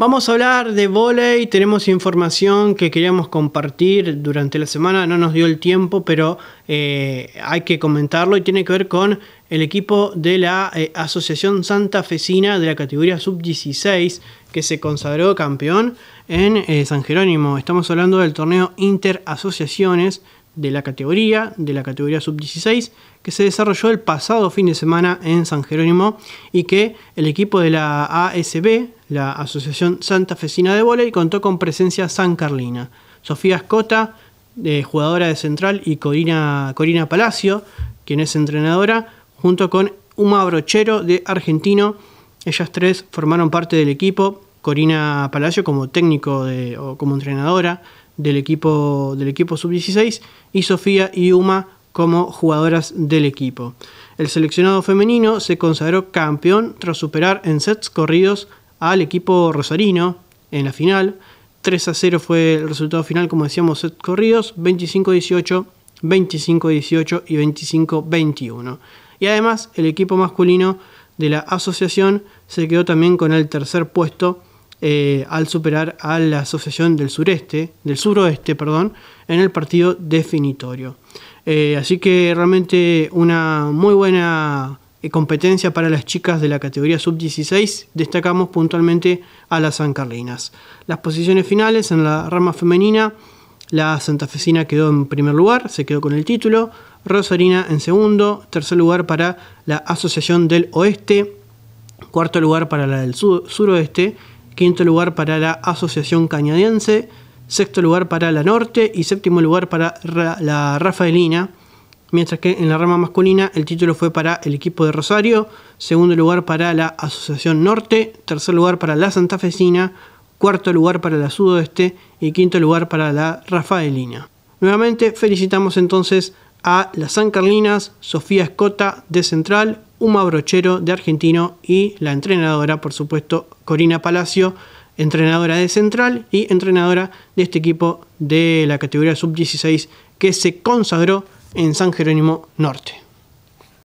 Vamos a hablar de volei, tenemos información que queríamos compartir durante la semana, no nos dio el tiempo, pero eh, hay que comentarlo y tiene que ver con el equipo de la eh, Asociación Santa Fecina de la categoría sub-16 que se consagró campeón en eh, San Jerónimo. Estamos hablando del torneo Asociaciones de la categoría, de la categoría sub-16, que se desarrolló el pasado fin de semana en San Jerónimo y que el equipo de la ASB, la Asociación Santa Fecina de Voley contó con presencia san carlina. Sofía Escota, de eh, jugadora de central, y Corina, Corina Palacio, quien es entrenadora, junto con Uma Brochero de Argentino. Ellas tres formaron parte del equipo. Corina Palacio como técnico de, o como entrenadora del equipo, del equipo sub-16 y Sofía y Uma como jugadoras del equipo. El seleccionado femenino se consagró campeón tras superar en sets corridos al equipo rosarino en la final. 3 a 0 fue el resultado final, como decíamos, corridos, 25-18, 25-18 y 25-21. Y además el equipo masculino de la asociación se quedó también con el tercer puesto eh, al superar a la asociación del sureste, del suroeste, perdón, en el partido definitorio. Eh, así que realmente una muy buena competencia para las chicas de la categoría sub-16, destacamos puntualmente a las San Carlinas. Las posiciones finales en la rama femenina, la Santa santafesina quedó en primer lugar, se quedó con el título, Rosarina en segundo, tercer lugar para la Asociación del Oeste, cuarto lugar para la del suroeste, quinto lugar para la Asociación Cañadiense, sexto lugar para la Norte y séptimo lugar para la Rafaelina mientras que en la rama masculina el título fue para el equipo de Rosario, segundo lugar para la Asociación Norte, tercer lugar para la Santa Fecina, cuarto lugar para la Sudoeste y quinto lugar para la Rafaelina. Nuevamente felicitamos entonces a las San Carlinas, Sofía Escota de Central, Uma Brochero de Argentino y la entrenadora, por supuesto, Corina Palacio, entrenadora de Central y entrenadora de este equipo de la categoría sub-16 que se consagró en San Jerónimo Norte.